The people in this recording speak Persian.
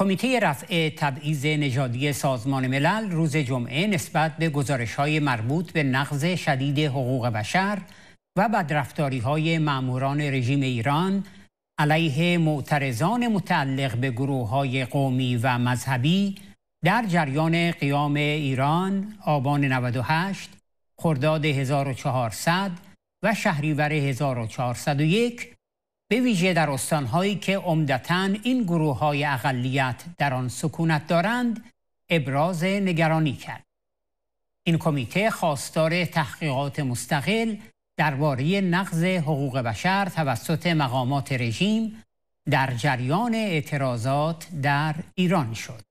کمیته رفع تبعیض نژادی سازمان ملل روز جمعه نسبت به گزارش های مربوط به نقض شدید حقوق بشر و بدرفتاری های معموران رژیم ایران علیه معترضان متعلق به گروه های قومی و مذهبی در جریان قیام ایران آبان 98 خرداد 1400 و شهریور 1401 به ویژه در استانهایی که عمدتا این گروه های اقلیت در آن سکونت دارند ابراز نگرانی کرد. این کمیته خواستار تحقیقات مستقل درباره نقض حقوق بشر توسط مقامات رژیم در جریان اعتراضات در ایران شد.